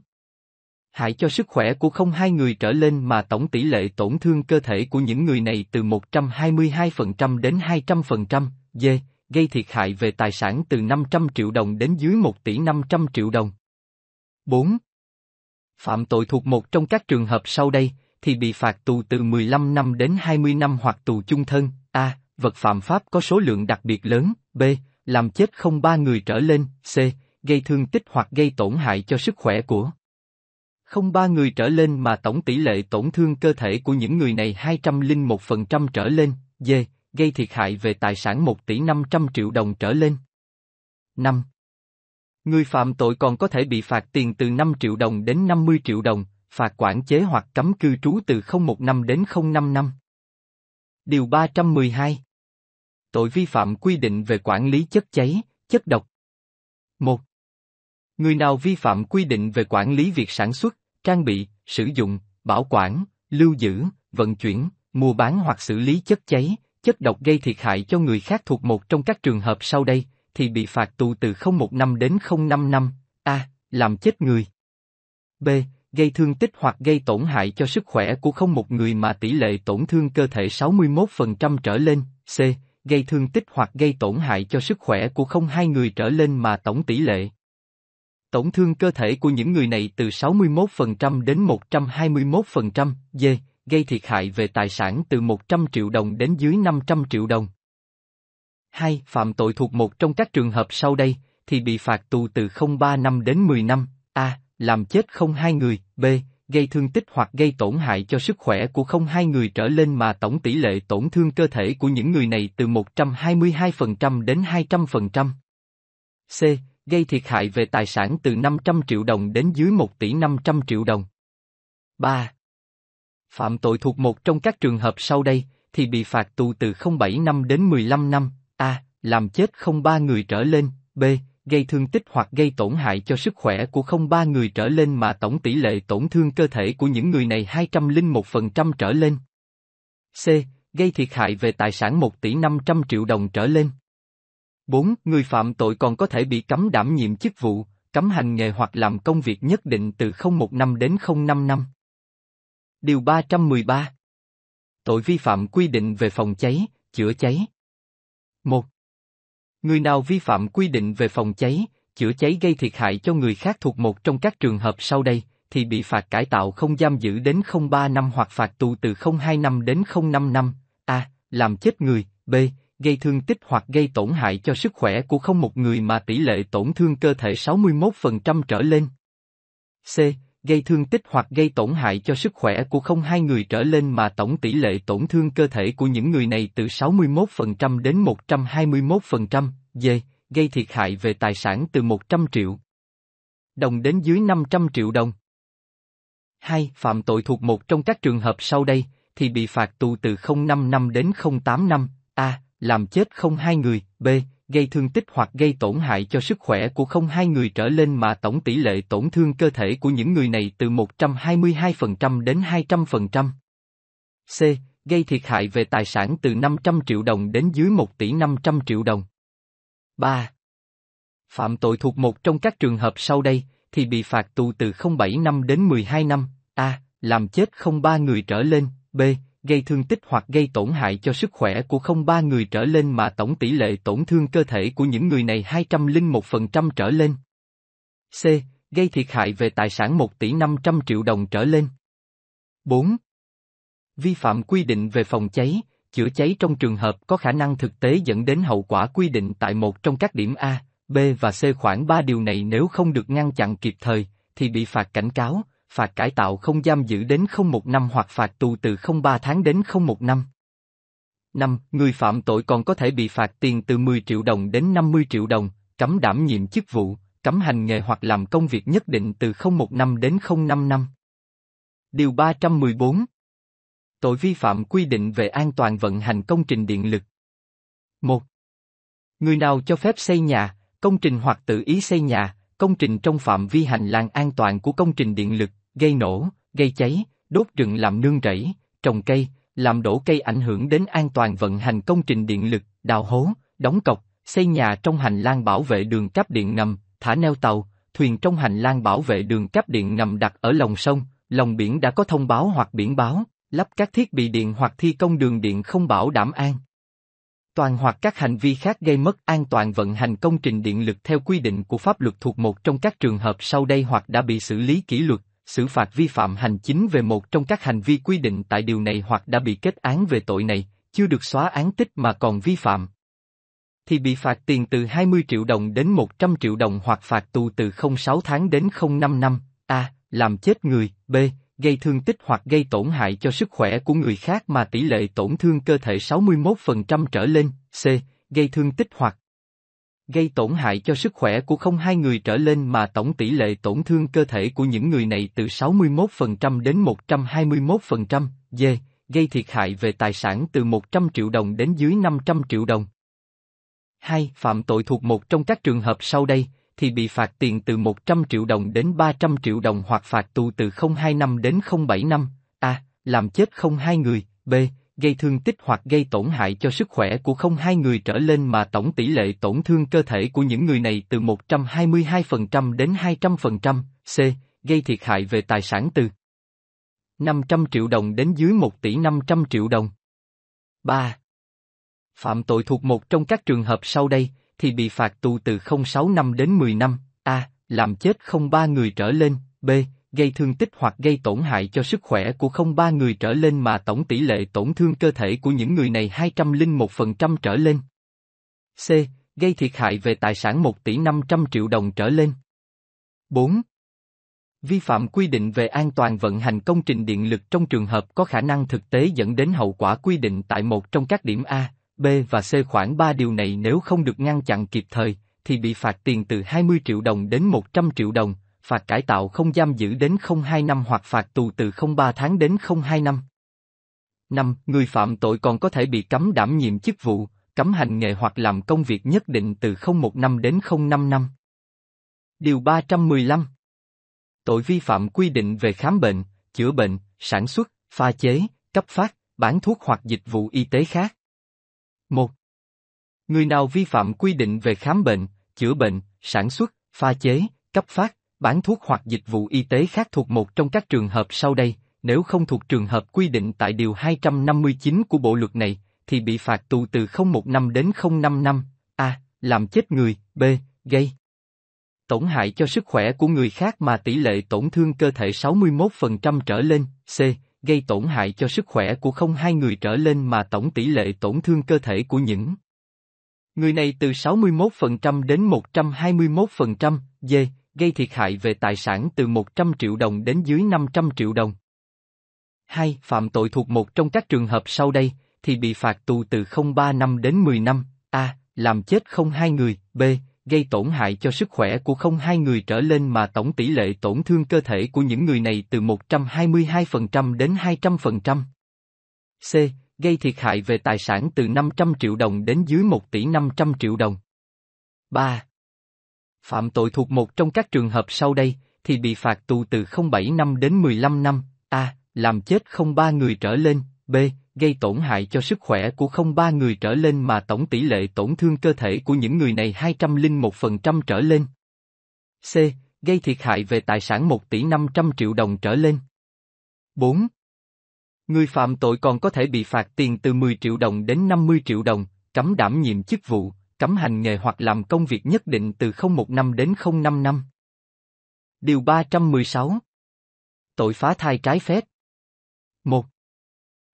A: hại cho sức khỏe của không hai người trở lên mà tổng tỷ lệ tổn thương cơ thể của những người này từ 122% đến 200%, d. gây thiệt hại về tài sản từ 500 triệu đồng đến dưới 1 tỷ 500 triệu đồng. 4. Phạm tội thuộc một trong các trường hợp sau đây, thì bị phạt tù từ 15 năm đến 20 năm hoặc tù chung thân, a. vật phạm pháp có số lượng đặc biệt lớn, b. làm chết không ba người trở lên, c gây thương tích hoặc gây tổn hại cho sức khỏe của không ba người trở lên mà tổng tỷ lệ tổn thương cơ thể của những người này 201% trở lên, d. gây thiệt hại về tài sản 1 tỷ 500 triệu đồng trở lên. 5. Người phạm tội còn có thể bị phạt tiền từ 5 triệu đồng đến 50 triệu đồng, phạt quản chế hoặc cấm cư trú từ 01 năm đến 05 năm. Điều 312 Tội vi phạm quy định về quản lý chất cháy, chất độc 1. Người nào vi phạm quy định về quản lý việc sản xuất, trang bị, sử dụng, bảo quản, lưu giữ, vận chuyển, mua bán hoặc xử lý chất cháy, chất độc gây thiệt hại cho người khác thuộc một trong các trường hợp sau đây, thì bị phạt tù từ 01 năm đến 05 năm. A. Làm chết người. B. Gây thương tích hoặc gây tổn hại cho sức khỏe của không một người mà tỷ lệ tổn thương cơ thể 61% trở lên. C. Gây thương tích hoặc gây tổn hại cho sức khỏe của không hai người trở lên mà tổng tỷ lệ Tổn thương cơ thể của những người này từ 61% đến 121%, d, gây thiệt hại về tài sản từ 100 triệu đồng đến dưới 500 triệu đồng. 2. Phạm tội thuộc một trong các trường hợp sau đây, thì bị phạt tù từ 03 năm đến 10 năm, a. Làm chết không hai người, b. Gây thương tích hoặc gây tổn hại cho sức khỏe của không hai người trở lên mà tổng tỷ lệ tổn thương cơ thể của những người này từ 122% đến 200%. c gây thiệt hại về tài sản từ 500 triệu đồng đến dưới 1 tỷ 500 triệu đồng. 3. Phạm tội thuộc một trong các trường hợp sau đây, thì bị phạt tù từ 07 năm đến 15 năm, A. Làm chết không ba người trở lên, B. Gây thương tích hoặc gây tổn hại cho sức khỏe của không ba người trở lên mà tổng tỷ lệ tổn thương cơ thể của những người này 201% trở lên. C gây thiệt hại về tài sản 1 tỷ 500 triệu đồng trở lên. 4. Người phạm tội còn có thể bị cấm đảm nhiệm chức vụ, cấm hành nghề hoặc làm công việc nhất định từ 01 năm đến 05 năm. Điều 313 Tội vi phạm quy định về phòng cháy, chữa cháy 1. Người nào vi phạm quy định về phòng cháy, chữa cháy gây thiệt hại cho người khác thuộc một trong các trường hợp sau đây, thì bị phạt cải tạo không giam giữ đến 03 năm hoặc phạt tù từ 02 năm đến 05 năm. A. Làm chết người. B gây thương tích hoặc gây tổn hại cho sức khỏe của không một người mà tỷ lệ tổn thương cơ thể 61% trở lên. C. Gây thương tích hoặc gây tổn hại cho sức khỏe của không hai người trở lên mà tổng tỷ lệ tổn thương cơ thể của những người này từ 61% đến 121%. D. Gây thiệt hại về tài sản từ 100 triệu đồng đến dưới 500 triệu đồng. 2. Phạm tội thuộc một trong các trường hợp sau đây, thì bị phạt tù từ năm đến năm a làm chết không hai người, b. gây thương tích hoặc gây tổn hại cho sức khỏe của không hai người trở lên mà tổng tỷ lệ tổn thương cơ thể của những người này từ 122% đến 200%. C. Gây thiệt hại về tài sản từ 500 triệu đồng đến dưới 1 tỷ 500 triệu đồng. 3. Phạm tội thuộc một trong các trường hợp sau đây, thì bị phạt tù từ 07 năm đến 12 năm, A. Làm chết không ba người trở lên, B gây thương tích hoặc gây tổn hại cho sức khỏe của không ba người trở lên mà tổng tỷ lệ tổn thương cơ thể của những người này 201% trở lên. C. Gây thiệt hại về tài sản 1 tỷ 500 triệu đồng trở lên. 4. Vi phạm quy định về phòng cháy, chữa cháy trong trường hợp có khả năng thực tế dẫn đến hậu quả quy định tại một trong các điểm A, B và C khoảng 3 điều này nếu không được ngăn chặn kịp thời, thì bị phạt cảnh cáo, phạt cải tạo không giam giữ đến không một năm hoặc phạt tù từ không ba tháng đến không một năm. 5. Người phạm tội còn có thể bị phạt tiền từ 10 triệu đồng đến 50 triệu đồng, cấm đảm nhiệm chức vụ, cấm hành nghề hoặc làm công việc nhất định từ không một năm đến không năm năm. Điều 314 Tội vi phạm quy định về an toàn vận hành công trình điện lực 1. Người nào cho phép xây nhà, công trình hoặc tự ý xây nhà, công trình trong phạm vi hành lang an toàn của công trình điện lực, gây nổ, gây cháy, đốt rừng làm nương rẫy, trồng cây, làm đổ cây ảnh hưởng đến an toàn vận hành công trình điện lực, đào hố, đóng cọc, xây nhà trong hành lang bảo vệ đường cáp điện ngầm, thả neo tàu, thuyền trong hành lang bảo vệ đường cáp điện ngầm đặt ở lòng sông, lòng biển đã có thông báo hoặc biển báo, lắp các thiết bị điện hoặc thi công đường điện không bảo đảm an. Toàn hoặc các hành vi khác gây mất an toàn vận hành công trình điện lực theo quy định của pháp luật thuộc một trong các trường hợp sau đây hoặc đã bị xử lý kỷ luật, xử phạt vi phạm hành chính về một trong các hành vi quy định tại điều này hoặc đã bị kết án về tội này, chưa được xóa án tích mà còn vi phạm. Thì bị phạt tiền từ 20 triệu đồng đến 100 triệu đồng hoặc phạt tù từ 06 tháng đến 05 năm, a. Làm chết người, b. Gây thương tích hoặc gây tổn hại cho sức khỏe của người khác mà tỷ lệ tổn thương cơ thể 61% trở lên, c gây thương tích hoặc gây tổn hại cho sức khỏe của không hai người trở lên mà tổng tỷ lệ tổn thương cơ thể của những người này từ 61% đến 121%, d. gây thiệt hại về tài sản từ 100 triệu đồng đến dưới 500 triệu đồng. 2. Phạm tội thuộc một trong các trường hợp sau đây, thì bị phạt tiền từ 100 triệu đồng đến 300 triệu đồng hoặc phạt tù từ 02 năm đến 07 năm, a. làm chết không hai người, b gây thương tích hoặc gây tổn hại cho sức khỏe của không hai người trở lên mà tổng tỷ lệ tổn thương cơ thể của những người này từ 122% đến 200%, c. gây thiệt hại về tài sản từ 500 triệu đồng đến dưới 1 tỷ 500 triệu đồng. 3. Phạm tội thuộc một trong các trường hợp sau đây, thì bị phạt tù từ 06 năm đến 10 năm, a. làm chết không ba người trở lên, b gây thương tích hoặc gây tổn hại cho sức khỏe của không ba người trở lên mà tổng tỷ lệ tổn thương cơ thể của những người này 201% trở lên. C. Gây thiệt hại về tài sản 1 tỷ 500 triệu đồng trở lên. 4. Vi phạm quy định về an toàn vận hành công trình điện lực trong trường hợp có khả năng thực tế dẫn đến hậu quả quy định tại một trong các điểm A, B và C khoảng 3 điều này nếu không được ngăn chặn kịp thời, thì bị phạt tiền từ 20 triệu đồng đến 100 triệu đồng, phạt cải tạo không giam giữ đến 02 năm hoặc phạt tù từ 03 tháng đến 02 năm. 5. Người phạm tội còn có thể bị cấm đảm nhiệm chức vụ, cấm hành nghề hoặc làm công việc nhất định từ 01 năm đến 05 năm. Điều 315 Tội vi phạm quy định về khám bệnh, chữa bệnh, sản xuất, pha chế, cấp phát, bán thuốc hoặc dịch vụ y tế khác. 1. Người nào vi phạm quy định về khám bệnh, chữa bệnh, sản xuất, pha chế, cấp phát, bán thuốc hoặc dịch vụ y tế khác thuộc một trong các trường hợp sau đây, nếu không thuộc trường hợp quy định tại Điều 259 của Bộ Luật này, thì bị phạt tù từ 01 năm đến 05 năm, a. làm chết người, b. gây tổn hại cho sức khỏe của người khác mà tỷ lệ tổn thương cơ thể 61% trở lên, c. gây tổn hại cho sức khỏe của không hai người trở lên mà tổng tỷ lệ tổn thương cơ thể của những người này từ 61% đến 121%, d gây thiệt hại về tài sản từ 100 triệu đồng đến dưới 500 triệu đồng. 2. Phạm tội thuộc một trong các trường hợp sau đây, thì bị phạt tù từ 03 năm đến 10 năm, a. Làm chết không hai người, b. Gây tổn hại cho sức khỏe của không hai người trở lên mà tổng tỷ lệ tổn thương cơ thể của những người này từ 122% đến 200%. C. Gây thiệt hại về tài sản từ 500 triệu đồng đến dưới 1 tỷ 500 triệu đồng. 3. Phạm tội thuộc một trong các trường hợp sau đây, thì bị phạt tù từ 07 năm đến 15 năm, A. Làm chết không ba người trở lên, B. Gây tổn hại cho sức khỏe của không ba người trở lên mà tổng tỷ lệ tổn thương cơ thể của những người này 201% trở lên. C. Gây thiệt hại về tài sản 1 tỷ 500 triệu đồng trở lên. 4. Người phạm tội còn có thể bị phạt tiền từ 10 triệu đồng đến 50 triệu đồng, cấm đảm nhiệm chức vụ, cấm hành nghề hoặc làm công việc nhất định từ 01 năm đến 05 năm. Điều 316 Tội phá thai trái phép 1.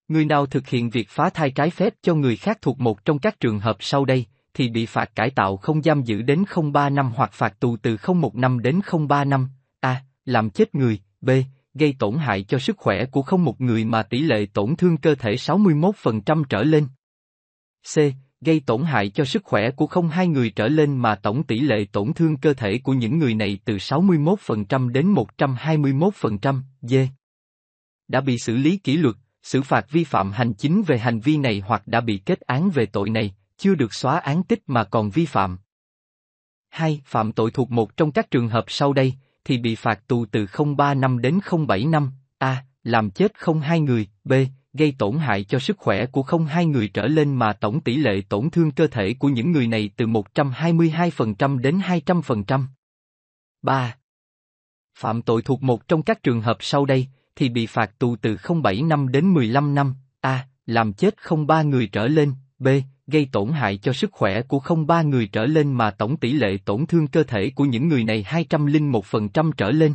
A: Người nào thực hiện việc phá thai trái phép cho người khác thuộc một trong các trường hợp sau đây, thì bị phạt cải tạo không giam giữ đến 03 năm hoặc phạt tù từ 01 năm đến 03 năm. A. Làm chết người. B. Gây tổn hại cho sức khỏe của không một người mà tỷ lệ tổn thương cơ thể 61% trở lên. C gây tổn hại cho sức khỏe của không hai người trở lên mà tổng tỷ lệ tổn thương cơ thể của những người này từ 61% đến 121%, d. Đã bị xử lý kỷ luật, xử phạt vi phạm hành chính về hành vi này hoặc đã bị kết án về tội này, chưa được xóa án tích mà còn vi phạm. 2. Phạm tội thuộc một trong các trường hợp sau đây, thì bị phạt tù từ 03 năm đến 07 năm, A. Làm chết không hai người, B gây tổn hại cho sức khỏe của không hai người trở lên mà tổng tỷ lệ tổn thương cơ thể của những người này từ 122% đến 200%. 3. Phạm tội thuộc một trong các trường hợp sau đây, thì bị phạt tù từ 07 năm đến 15 năm, A. Làm chết không ba người trở lên, B. Gây tổn hại cho sức khỏe của không ba người trở lên mà tổng tỷ lệ tổn thương cơ thể của những người này 201% trở lên.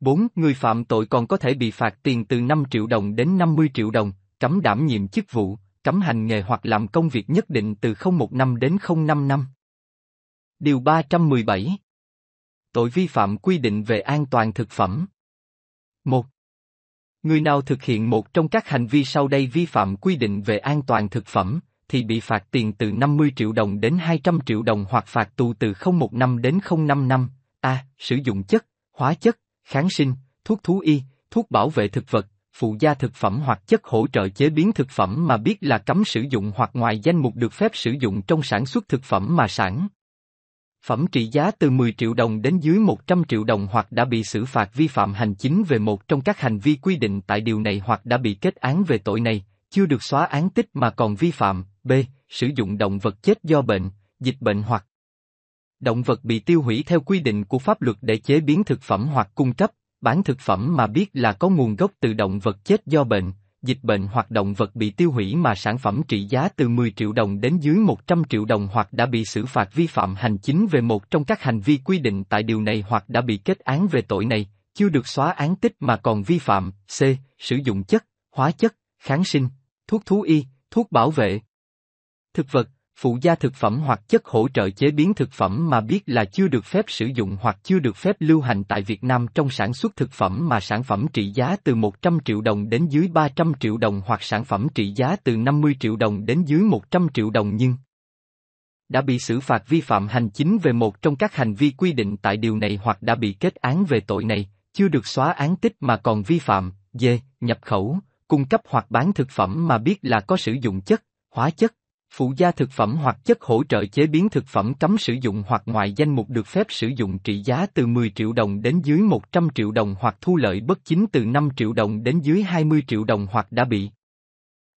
A: 4. Người phạm tội còn có thể bị phạt tiền từ 5 triệu đồng đến 50 triệu đồng, cấm đảm nhiệm chức vụ, cấm hành nghề hoặc làm công việc nhất định từ 01 năm đến 05 năm. Điều 317 Tội vi phạm quy định về an toàn thực phẩm 1. Người nào thực hiện một trong các hành vi sau đây vi phạm quy định về an toàn thực phẩm, thì bị phạt tiền từ 50 triệu đồng đến 200 triệu đồng hoặc phạt tù từ 01 năm đến 05 năm. A. Sử dụng chất, hóa chất, kháng sinh, thuốc thú y, thuốc bảo vệ thực vật, phụ gia thực phẩm hoặc chất hỗ trợ chế biến thực phẩm mà biết là cấm sử dụng hoặc ngoài danh mục được phép sử dụng trong sản xuất thực phẩm mà sản. Phẩm trị giá từ 10 triệu đồng đến dưới 100 triệu đồng hoặc đã bị xử phạt vi phạm hành chính về một trong các hành vi quy định tại điều này hoặc đã bị kết án về tội này, chưa được xóa án tích mà còn vi phạm, b. Sử dụng động vật chết do bệnh, dịch bệnh hoặc Động vật bị tiêu hủy theo quy định của pháp luật để chế biến thực phẩm hoặc cung cấp, bán thực phẩm mà biết là có nguồn gốc từ động vật chết do bệnh, dịch bệnh hoặc động vật bị tiêu hủy mà sản phẩm trị giá từ 10 triệu đồng đến dưới 100 triệu đồng hoặc đã bị xử phạt vi phạm hành chính về một trong các hành vi quy định tại điều này hoặc đã bị kết án về tội này, chưa được xóa án tích mà còn vi phạm, c. Sử dụng chất, hóa chất, kháng sinh, thuốc thú y, thuốc bảo vệ. Thực vật, phụ gia thực phẩm hoặc chất hỗ trợ chế biến thực phẩm mà biết là chưa được phép sử dụng hoặc chưa được phép lưu hành tại Việt Nam trong sản xuất thực phẩm mà sản phẩm trị giá từ 100 triệu đồng đến dưới 300 triệu đồng hoặc sản phẩm trị giá từ 50 triệu đồng đến dưới 100 triệu đồng nhưng đã bị xử phạt vi phạm hành chính về một trong các hành vi quy định tại điều này hoặc đã bị kết án về tội này, chưa được xóa án tích mà còn vi phạm, d. nhập khẩu, cung cấp hoặc bán thực phẩm mà biết là có sử dụng chất, hóa chất, Phụ gia thực phẩm hoặc chất hỗ trợ chế biến thực phẩm cấm sử dụng hoặc ngoài danh mục được phép sử dụng trị giá từ 10 triệu đồng đến dưới 100 triệu đồng hoặc thu lợi bất chính từ 5 triệu đồng đến dưới 20 triệu đồng hoặc đã bị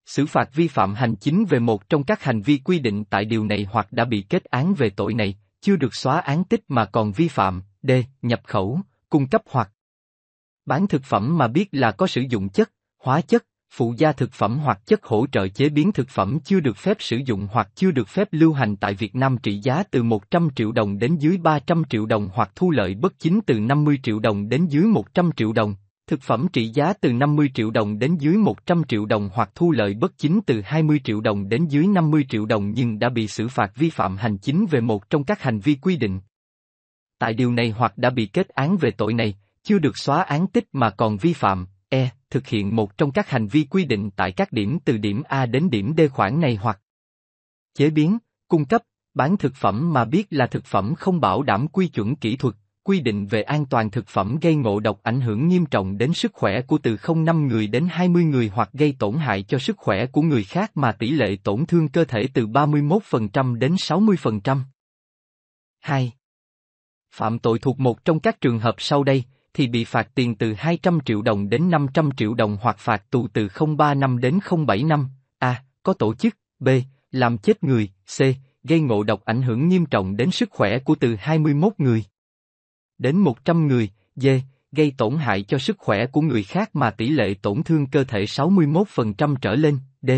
A: xử phạt vi phạm hành chính về một trong các hành vi quy định tại điều này hoặc đã bị kết án về tội này, chưa được xóa án tích mà còn vi phạm, d. nhập khẩu, cung cấp hoặc bán thực phẩm mà biết là có sử dụng chất, hóa chất, phụ gia thực phẩm hoặc chất hỗ trợ chế biến thực phẩm chưa được phép sử dụng hoặc chưa được phép lưu hành tại Việt Nam trị giá từ 100 triệu đồng đến dưới 300 triệu đồng hoặc thu lợi bất chính từ 50 triệu đồng đến dưới 100 triệu đồng. Thực phẩm trị giá từ 50 triệu đồng đến dưới 100 triệu đồng hoặc thu lợi bất chính từ 20 triệu đồng đến dưới 50 triệu đồng nhưng đã bị xử phạt vi phạm hành chính về một trong các hành vi quy định. Tại điều này hoặc đã bị kết án về tội này, chưa được xóa án tích mà còn vi phạm, e thực hiện một trong các hành vi quy định tại các điểm từ điểm A đến điểm D khoản này hoặc chế biến, cung cấp, bán thực phẩm mà biết là thực phẩm không bảo đảm quy chuẩn kỹ thuật, quy định về an toàn thực phẩm gây ngộ độc ảnh hưởng nghiêm trọng đến sức khỏe của từ 05 người đến 20 người hoặc gây tổn hại cho sức khỏe của người khác mà tỷ lệ tổn thương cơ thể từ 31% đến 60%. 2. Phạm tội thuộc một trong các trường hợp sau đây, thì bị phạt tiền từ 200 triệu đồng đến 500 triệu đồng hoặc phạt tù từ 03 năm đến 07 năm, A. Có tổ chức, B. Làm chết người, C. Gây ngộ độc ảnh hưởng nghiêm trọng đến sức khỏe của từ 21 người đến 100 người, D. Gây tổn hại cho sức khỏe của người khác mà tỷ lệ tổn thương cơ thể 61% trở lên, D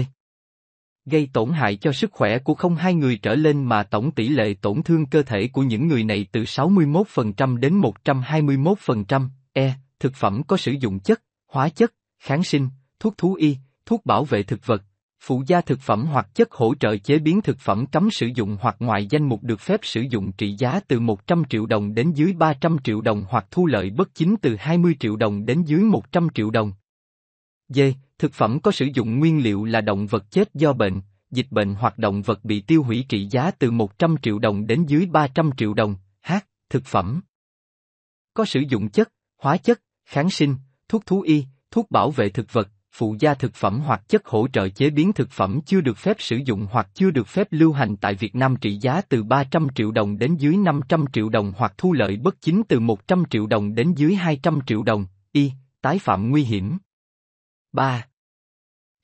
A: gây tổn hại cho sức khỏe của không hai người trở lên mà tổng tỷ lệ tổn thương cơ thể của những người này từ 61% đến 121%. E. Thực phẩm có sử dụng chất, hóa chất, kháng sinh, thuốc thú y, thuốc bảo vệ thực vật, phụ gia thực phẩm hoặc chất hỗ trợ chế biến thực phẩm cấm sử dụng hoặc ngoài danh mục được phép sử dụng trị giá từ 100 triệu đồng đến dưới 300 triệu đồng hoặc thu lợi bất chính từ 20 triệu đồng đến dưới 100 triệu đồng. D. Thực phẩm có sử dụng nguyên liệu là động vật chết do bệnh, dịch bệnh hoặc động vật bị tiêu hủy trị giá từ một trăm triệu đồng đến dưới ba trăm triệu đồng, h. Thực phẩm có sử dụng chất, hóa chất, kháng sinh, thuốc thú y, thuốc bảo vệ thực vật, phụ gia thực phẩm hoặc chất hỗ trợ chế biến thực phẩm chưa được phép sử dụng hoặc chưa được phép lưu hành tại Việt Nam trị giá từ ba trăm triệu đồng đến dưới năm trăm triệu đồng hoặc thu lợi bất chính từ một trăm triệu đồng đến dưới hai trăm triệu đồng, y, tái phạm nguy hiểm. 3.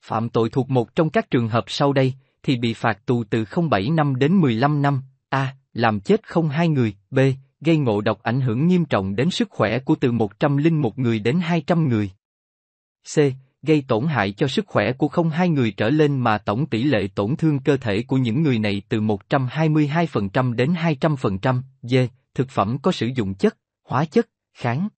A: Phạm tội thuộc một trong các trường hợp sau đây, thì bị phạt tù từ 07 năm đến 15 năm, A. Làm chết không hai người, B. Gây ngộ độc ảnh hưởng nghiêm trọng đến sức khỏe của từ 101 người đến 200 người. C. Gây tổn hại cho sức khỏe của không hai người trở lên mà tổng tỷ lệ tổn thương cơ thể của những người này từ 122% đến 200%, D. Thực phẩm có sử dụng chất, hóa chất, kháng.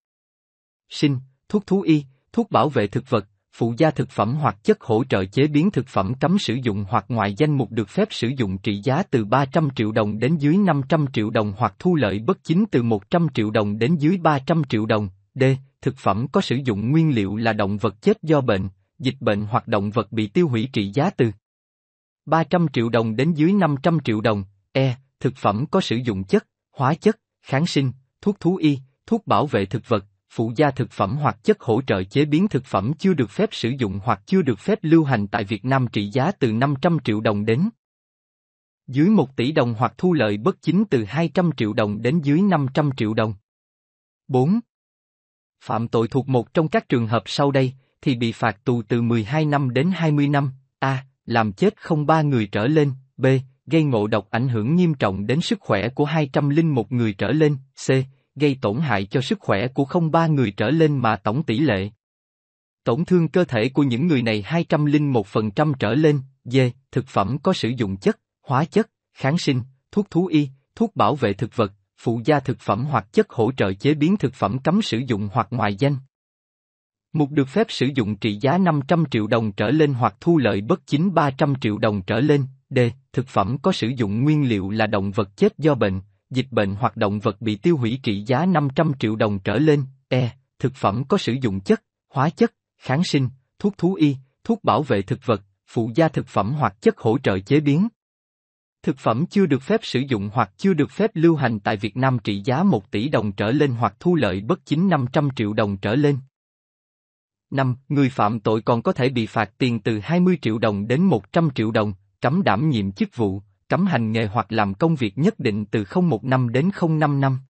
A: Sinh, thuốc thú y, thuốc bảo vệ thực vật, phụ gia thực phẩm hoặc chất hỗ trợ chế biến thực phẩm cấm sử dụng hoặc ngoài danh mục được phép sử dụng trị giá từ 300 triệu đồng đến dưới 500 triệu đồng hoặc thu lợi bất chính từ 100 triệu đồng đến dưới 300 triệu đồng. D. Thực phẩm có sử dụng nguyên liệu là động vật chết do bệnh, dịch bệnh hoặc động vật bị tiêu hủy trị giá từ 300 triệu đồng đến dưới 500 triệu đồng. E. Thực phẩm có sử dụng chất, hóa chất, kháng sinh, thuốc thú y, thuốc bảo vệ thực vật, phụ gia thực phẩm hoặc chất hỗ trợ chế biến thực phẩm chưa được phép sử dụng hoặc chưa được phép lưu hành tại Việt Nam trị giá từ 500 triệu đồng đến dưới 1 tỷ đồng hoặc thu lợi bất chính từ 200 triệu đồng đến dưới 500 triệu đồng. 4. Phạm tội thuộc một trong các trường hợp sau đây, thì bị phạt tù từ 12 năm đến 20 năm, a. Làm chết không ba người trở lên, b gây ngộ độc ảnh hưởng nghiêm trọng đến sức khỏe của 201 người trở lên, C gây tổn hại cho sức khỏe của không ba người trở lên mà tổng tỷ lệ. Tổn thương cơ thể của những người này 201% trở lên, d. Thực phẩm có sử dụng chất, hóa chất, kháng sinh, thuốc thú y, thuốc bảo vệ thực vật, phụ gia thực phẩm hoặc chất hỗ trợ chế biến thực phẩm cấm sử dụng hoặc ngoài danh. Mục được phép sử dụng trị giá 500 triệu đồng trở lên hoặc thu lợi bất chính 300 triệu đồng trở lên. D. Thực phẩm có sử dụng nguyên liệu là động vật chết do bệnh, dịch bệnh hoặc động vật bị tiêu hủy trị giá 500 triệu đồng trở lên, e, thực phẩm có sử dụng chất, hóa chất, kháng sinh, thuốc thú y, thuốc bảo vệ thực vật, phụ gia thực phẩm hoặc chất hỗ trợ chế biến. Thực phẩm chưa được phép sử dụng hoặc chưa được phép lưu hành tại Việt Nam trị giá 1 tỷ đồng trở lên hoặc thu lợi bất chính 500 triệu đồng trở lên. 5. Người phạm tội còn có thể bị phạt tiền từ 20 triệu đồng đến 100 triệu đồng, cấm đảm nhiệm chức vụ, cấm hành nghề hoặc làm công việc nhất định từ 01 năm đến 05 năm.